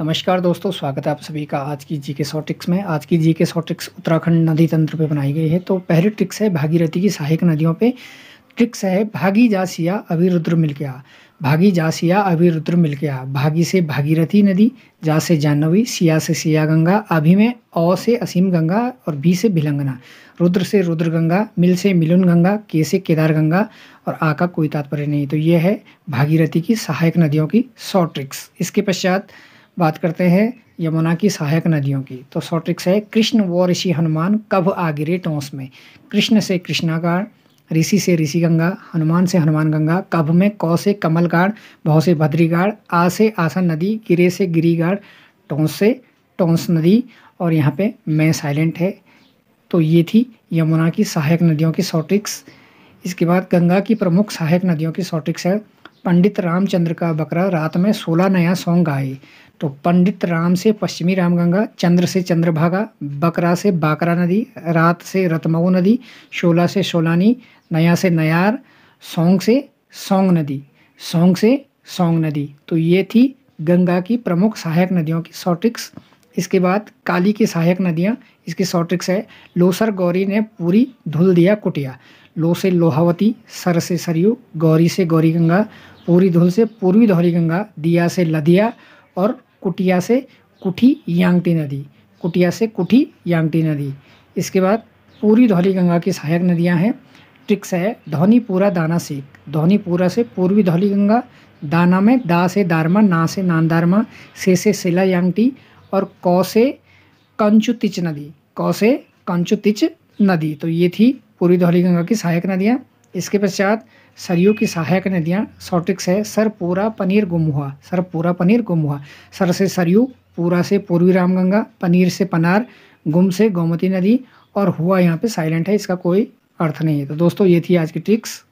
नमस्कार दोस्तों स्वागत है आप सभी का आज की जी के ट्रिक्स में आज की जी के ट्रिक्स उत्तराखंड नदी तंत्र पे बनाई गई है तो पहली ट्रिक्स है भागीरथी की सहायक नदियों पे ट्रिक्स है भागी जासिया अभिरुद्र मिल गया भागी जासिया अभिरुद्र मिल गया भागी से भागीरथी नदी जा से जाह्नवी सिया से सिया गंगा अभी में अ से असीम गंगा और भी से भिलंगना रुद्र से रुद्र गंगा मिल से मिलुन गंगा के से केदार गंगा और आ का कोई तात्पर्य नहीं तो यह है भागीरथी की सहायक नदियों की सौ ट्रिक्स इसके पश्चात बात करते हैं यमुना की सहायक नदियों की तो सॉट्रिक्स है कृष्ण व ऋषि हनुमान कब आ गिरे टोंस में कृष्ण से कृष्णागाढ़ ऋषि से ऋषि गंगा हनुमान से हनुमान गंगा कभ में कौ से कमलगाढ़ भौ से गाढ़ आ से आसन नदी गिरे से गाढ़ टोंस से टोंस नदी और यहाँ पे मैं साइलेंट है तो ये थी यमुना की सहायक नदियों की सॉट्रिक्स इसके बाद गंगा की प्रमुख सहायक नदियों की सॉट्रिक्स है पंडित रामचंद्र का बकरा रात में सोलह नया सॉन्ग गाए तो पंडित राम से पश्चिमी रामगंगा चंद्र से चंद्रभागा बकरा से बाकरा नदी रात से रतमऊ नदी शोला से शोलानी नया से नयार सौंग से सौंग नदी सौंग से सौंग नदी तो ये थी गंगा की प्रमुख सहायक नदियों की सॉटिक्स इसके बाद काली की सहायक नदियाँ इसकी सॉटिक्स है लोसर गौरी ने पूरी धुल दिया कुटिया लो से लोहावती सर से सरयू गौरी से गौरी गंगा पूरी धुल से पूर्वी धौरी गंगा दिया से लदिया और कुटिया से कुठी यांगटी नदी कुटिया से कुठी यांगटी नदी इसके बाद पूरी धौली गंगा की सहायक नदियां हैं ट्रिक्स है पूरा दाना सीख पूरा से पूर्वी धौली गंगा दाना में दा से दारमा ना से नानदारमा से से सिला यांगटी और कौ से कंचुतिच नदी कौ से कंचुतिच नदी तो ये थी पूर्वी धौली गंगा की सहायक नदियाँ इसके पश्चात सरयू की सहायक नदियाँ सॉटिक्स है सर पूरा पनीर गुम हुआ सर पूरा पनीर गुम हुआ सर से सरयू पूरा से पूर्वी रामगंगा पनीर से पनार गुम से गोमती नदी और हुआ यहाँ पे साइलेंट है इसका कोई अर्थ नहीं है तो दोस्तों ये थी आज की ट्रिक्स